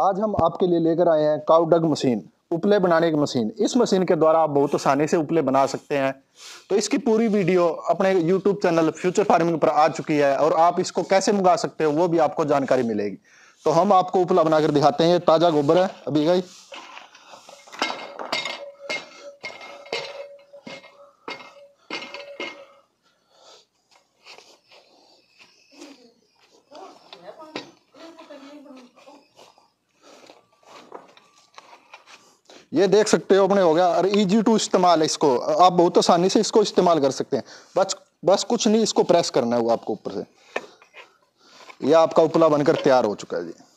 आज हम आपके लिए लेकर आए हैं काउडग मशीन उपले बनाने की मशीन इस मशीन के द्वारा आप बहुत आसानी से उपले बना सकते हैं तो इसकी पूरी वीडियो अपने यूट्यूब चैनल फ्यूचर फार्मिंग पर आ चुकी है और आप इसको कैसे मंगा सकते हो वो भी आपको जानकारी मिलेगी तो हम आपको उपला बनाकर दिखाते हैं ताज़ा गोबर है अभी गई ये देख सकते हो अपने हो गया और ईजी टू इस्तेमाल है इसको आप बहुत आसानी से इसको इस्तेमाल कर सकते हैं बस बस कुछ नहीं इसको प्रेस करना है वो आपको ऊपर से यह आपका उपला बनकर तैयार हो चुका है जी